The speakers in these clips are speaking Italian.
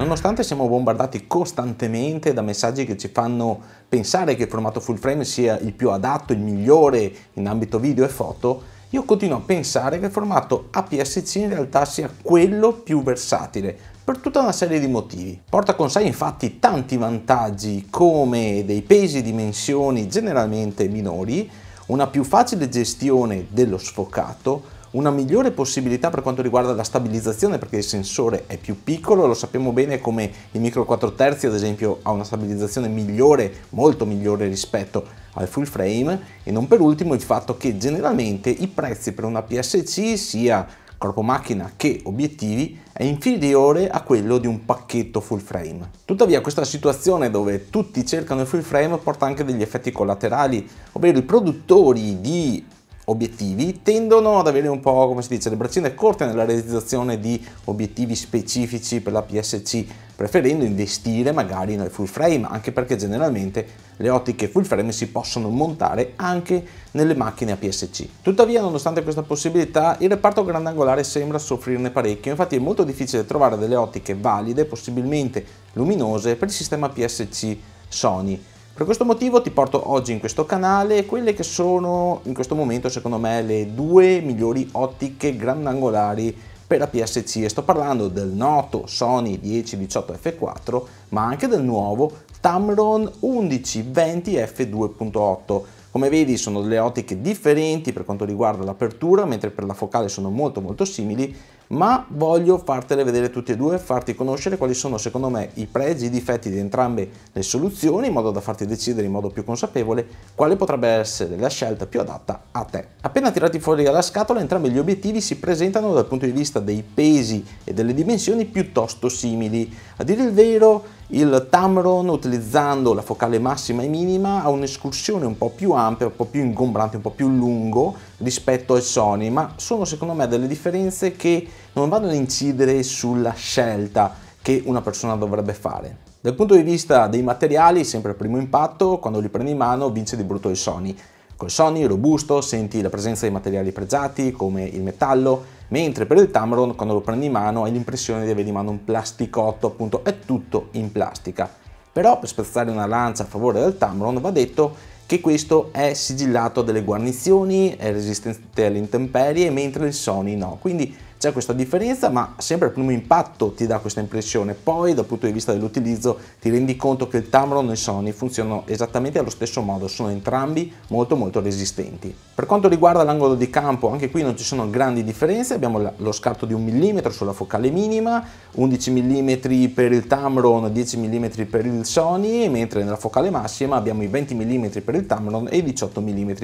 Nonostante siamo bombardati costantemente da messaggi che ci fanno pensare che il formato full frame sia il più adatto, il migliore in ambito video e foto, io continuo a pensare che il formato APS-C in realtà sia quello più versatile per tutta una serie di motivi. Porta con sé infatti tanti vantaggi come dei pesi e dimensioni generalmente minori, una più facile gestione dello sfocato, una migliore possibilità per quanto riguarda la stabilizzazione perché il sensore è più piccolo, lo sappiamo bene come il micro 4 terzi ad esempio ha una stabilizzazione migliore, molto migliore rispetto al full frame e non per ultimo il fatto che generalmente i prezzi per una PSC sia corpo macchina che obiettivi è inferiore a quello di un pacchetto full frame. Tuttavia questa situazione dove tutti cercano il full frame porta anche degli effetti collaterali, ovvero i produttori di obiettivi tendono ad avere un po' come si dice le braccine corte nella realizzazione di obiettivi specifici per la PSC preferendo investire magari nel full frame anche perché generalmente le ottiche full frame si possono montare anche nelle macchine a PSC tuttavia nonostante questa possibilità il reparto grandangolare sembra soffrirne parecchio infatti è molto difficile trovare delle ottiche valide possibilmente luminose per il sistema PSC Sony per questo motivo ti porto oggi in questo canale quelle che sono in questo momento secondo me le due migliori ottiche grandangolari per la PSC e sto parlando del noto Sony 1018F4 ma anche del nuovo Tamron 1120F2.8 come vedi sono delle ottiche differenti per quanto riguarda l'apertura, mentre per la focale sono molto molto simili, ma voglio fartele vedere tutte e due, farti conoscere quali sono secondo me i pregi e i difetti di entrambe le soluzioni, in modo da farti decidere in modo più consapevole quale potrebbe essere la scelta più adatta a te. Appena tirati fuori dalla scatola, entrambi gli obiettivi si presentano dal punto di vista dei pesi e delle dimensioni piuttosto simili. A dire il vero, il Tamron utilizzando la focale massima e minima ha un'escursione un po' più ampia ampio, un po' più ingombrante, un po' più lungo rispetto al Sony, ma sono secondo me delle differenze che non vanno ad incidere sulla scelta che una persona dovrebbe fare. Dal punto di vista dei materiali, sempre al primo impatto, quando li prendi in mano vince di brutto il Sony. Col Sony robusto senti la presenza di materiali pregiati come il metallo, mentre per il Tamron quando lo prendi in mano hai l'impressione di avere in mano un plasticotto, appunto è tutto in plastica. Però per spezzare una lancia a favore del Tamron va detto che questo è sigillato a delle guarnizioni, è resistente alle intemperie, mentre il Sony no. Quindi c'è questa differenza ma sempre al primo impatto ti dà questa impressione poi dal punto di vista dell'utilizzo ti rendi conto che il Tamron e il Sony funzionano esattamente allo stesso modo sono entrambi molto molto resistenti per quanto riguarda l'angolo di campo anche qui non ci sono grandi differenze abbiamo lo scarto di un millimetro sulla focale minima 11 mm per il Tamron 10 mm per il Sony mentre nella focale massima abbiamo i 20 mm per il Tamron e i 18 mm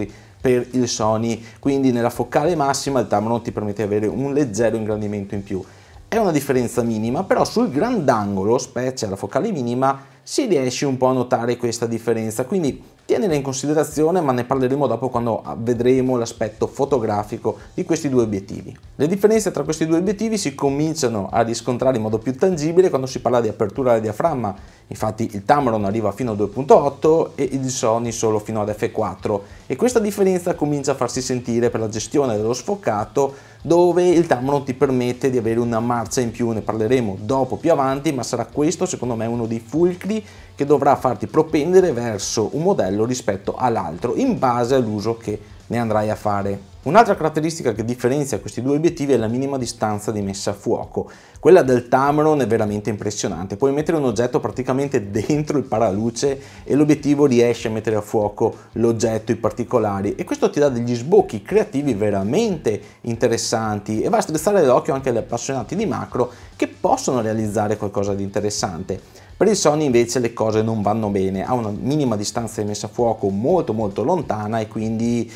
per il Sony, quindi nella focale massima il Tamron ti permette di avere un leggero ingrandimento in più. È una differenza minima, però sul grandangolo, specie alla focale minima, si riesce un po' a notare questa differenza, quindi Tienile in considerazione, ma ne parleremo dopo quando ah, vedremo l'aspetto fotografico di questi due obiettivi. Le differenze tra questi due obiettivi si cominciano a riscontrare in modo più tangibile quando si parla di apertura del diaframma, infatti il Tamron arriva fino a 2.8 e il Sony solo fino ad f4 e questa differenza comincia a farsi sentire per la gestione dello sfocato dove il Tamron ti permette di avere una marcia in più, ne parleremo dopo più avanti, ma sarà questo secondo me uno dei fulcri che dovrà farti propendere verso un modello rispetto all'altro in base all'uso che ne andrai a fare. Un'altra caratteristica che differenzia questi due obiettivi è la minima distanza di messa a fuoco. Quella del Tamron è veramente impressionante, puoi mettere un oggetto praticamente dentro il paraluce e l'obiettivo riesce a mettere a fuoco l'oggetto, i particolari e questo ti dà degli sbocchi creativi veramente interessanti e va a strizzare l'occhio anche agli appassionati di macro che possono realizzare qualcosa di interessante. Per il Sony invece le cose non vanno bene, ha una minima distanza di messa a fuoco molto molto lontana e quindi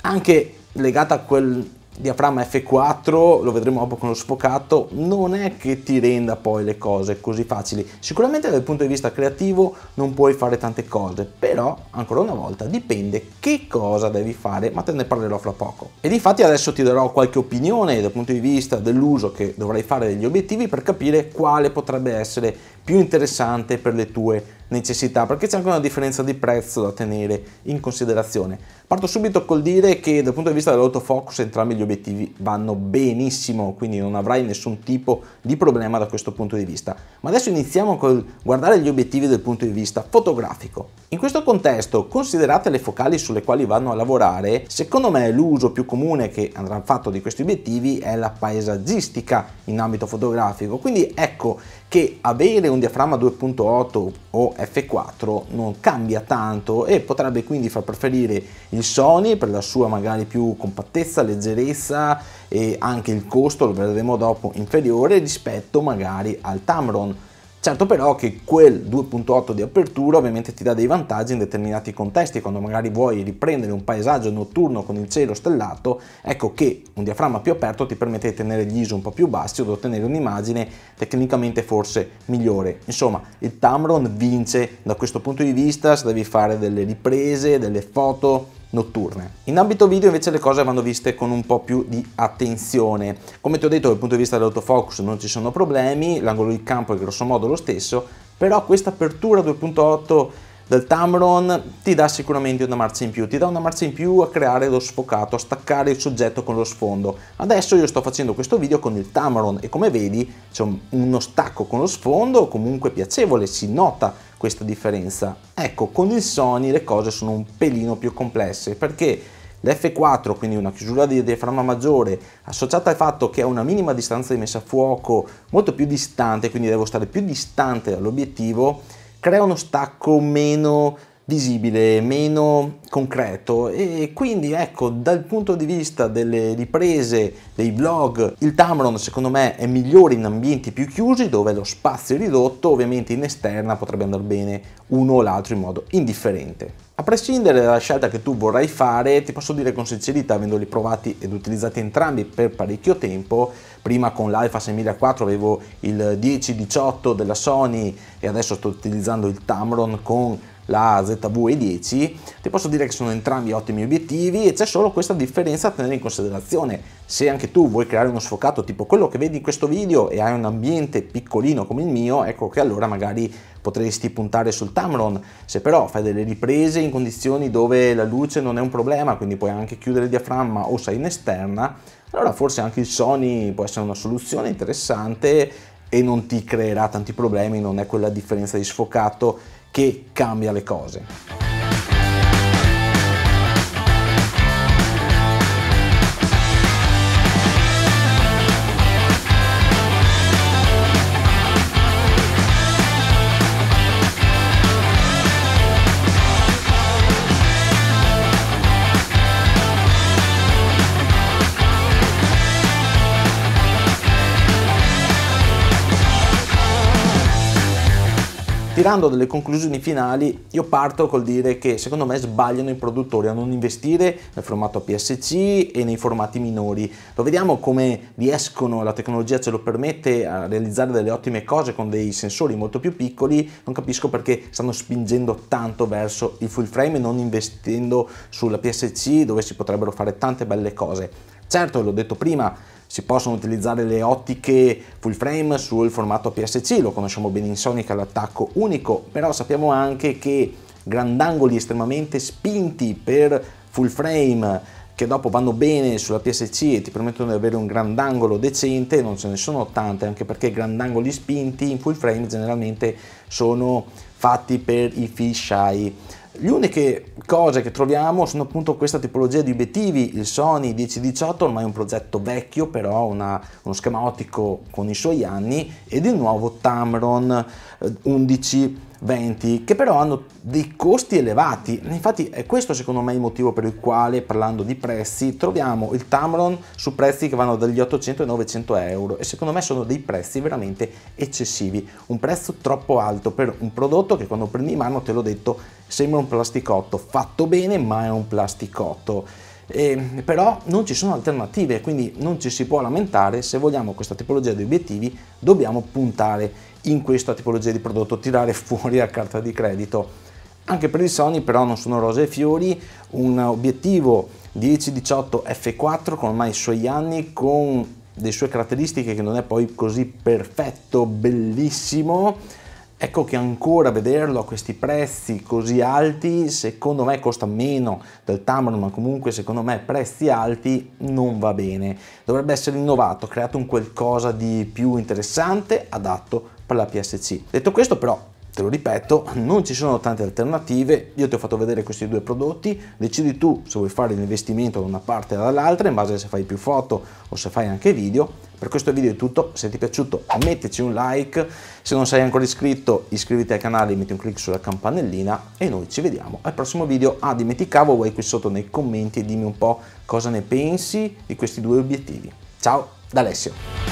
anche legata a quel diaframma F4, lo vedremo dopo con lo sfocato, non è che ti renda poi le cose così facili. Sicuramente dal punto di vista creativo non puoi fare tante cose, però ancora una volta dipende che cosa devi fare, ma te ne parlerò fra poco. E infatti adesso ti darò qualche opinione dal punto di vista dell'uso che dovrai fare degli obiettivi per capire quale potrebbe essere più interessante per le tue necessità, perché c'è anche una differenza di prezzo da tenere in considerazione. Parto subito col dire che dal punto di vista dell'autofocus entrambi gli obiettivi vanno benissimo, quindi non avrai nessun tipo di problema da questo punto di vista. Ma adesso iniziamo col guardare gli obiettivi dal punto di vista fotografico. In questo contesto, considerate le focali sulle quali vanno a lavorare, secondo me l'uso più comune che andrà fatto di questi obiettivi è la paesaggistica in ambito fotografico. Quindi ecco che avere un diaframma 2.8 o f4 non cambia tanto e potrebbe quindi far preferire il il Sony per la sua magari più compattezza, leggerezza e anche il costo, lo vedremo dopo, inferiore rispetto magari al Tamron. Certo però che quel 2.8 di apertura ovviamente ti dà dei vantaggi in determinati contesti, quando magari vuoi riprendere un paesaggio notturno con il cielo stellato, ecco che un diaframma più aperto ti permette di tenere gli ISO un po' più bassi o di ottenere un'immagine tecnicamente forse migliore. Insomma, il Tamron vince da questo punto di vista se devi fare delle riprese, delle foto, notturne. In ambito video invece le cose vanno viste con un po' più di attenzione. Come ti ho detto dal punto di vista dell'autofocus non ci sono problemi, l'angolo di campo è grossomodo lo stesso, però questa apertura 2.8 del Tamron ti dà sicuramente una marcia in più, ti dà una marcia in più a creare lo sfocato, a staccare il soggetto con lo sfondo. Adesso io sto facendo questo video con il Tamron e come vedi c'è uno stacco con lo sfondo comunque piacevole, si nota questa differenza. Ecco, con il Sony le cose sono un pelino più complesse perché L'F4, quindi una chiusura di diaframma maggiore, associata al fatto che ha una minima distanza di messa a fuoco molto più distante, quindi devo stare più distante dall'obiettivo, crea uno stacco meno visibile, meno concreto e quindi ecco dal punto di vista delle riprese, dei vlog, il Tamron secondo me è migliore in ambienti più chiusi dove lo spazio è ridotto, ovviamente in esterna potrebbe andare bene uno o l'altro in modo indifferente. A prescindere dalla scelta che tu vorrai fare, ti posso dire con sincerità, avendoli provati ed utilizzati entrambi per parecchio tempo, prima con l'Alpha 6004 avevo il 1018 della Sony e adesso sto utilizzando il Tamron con la ZV-E10, ti posso dire che sono entrambi ottimi obiettivi e c'è solo questa differenza da tenere in considerazione. Se anche tu vuoi creare uno sfocato tipo quello che vedi in questo video e hai un ambiente piccolino come il mio, ecco che allora magari potresti puntare sul Tamron. Se però fai delle riprese in condizioni dove la luce non è un problema, quindi puoi anche chiudere il diaframma o sei in esterna, allora forse anche il Sony può essere una soluzione interessante e non ti creerà tanti problemi, non è quella differenza di sfocato che cambia le cose. tirando delle conclusioni finali io parto col dire che secondo me sbagliano i produttori a non investire nel formato PSC e nei formati minori. Lo vediamo come riescono, la tecnologia ce lo permette, a realizzare delle ottime cose con dei sensori molto più piccoli, non capisco perché stanno spingendo tanto verso il full frame e non investendo sulla PSC dove si potrebbero fare tante belle cose. Certo, l'ho detto prima, si possono utilizzare le ottiche full frame sul formato PSC, lo conosciamo bene in Sonic all'attacco unico, però sappiamo anche che grandangoli estremamente spinti per full frame che dopo vanno bene sulla PSC e ti permettono di avere un grandangolo decente, non ce ne sono tante, anche perché grandangoli spinti in full frame generalmente sono fatti per i fisheye le uniche cose che troviamo sono appunto questa tipologia di obiettivi, il Sony 1018 ormai un progetto vecchio però una, uno schema ottico con i suoi anni ed il nuovo Tamron 11 eh, 20, che però hanno dei costi elevati. Infatti è questo secondo me il motivo per il quale, parlando di prezzi, troviamo il Tamron su prezzi che vanno dagli 800 ai 900 euro e secondo me sono dei prezzi veramente eccessivi. Un prezzo troppo alto per un prodotto che quando prendi in mano, te l'ho detto, sembra un plasticotto, fatto bene ma è un plasticotto eh, però non ci sono alternative, quindi non ci si può lamentare se vogliamo questa tipologia di obiettivi, dobbiamo puntare in questa tipologia di prodotto, tirare fuori la carta di credito. Anche per il Sony però non sono rose e fiori, un obiettivo 10-18 f4 con ormai i suoi anni, con le sue caratteristiche che non è poi così perfetto, bellissimo, Ecco che ancora vederlo a questi prezzi così alti, secondo me costa meno del Tamron, ma comunque secondo me prezzi alti non va bene. Dovrebbe essere innovato, creato un qualcosa di più interessante, adatto per la PSC. Detto questo però te lo ripeto, non ci sono tante alternative, io ti ho fatto vedere questi due prodotti, decidi tu se vuoi fare l'investimento da una parte o dall'altra in base a se fai più foto o se fai anche video. Per questo video è tutto, se ti è piaciuto mettici un like, se non sei ancora iscritto iscriviti al canale, metti un clic sulla campanellina e noi ci vediamo al prossimo video. Ah, dimenticavo, vai qui sotto nei commenti e dimmi un po' cosa ne pensi di questi due obiettivi. Ciao da Alessio!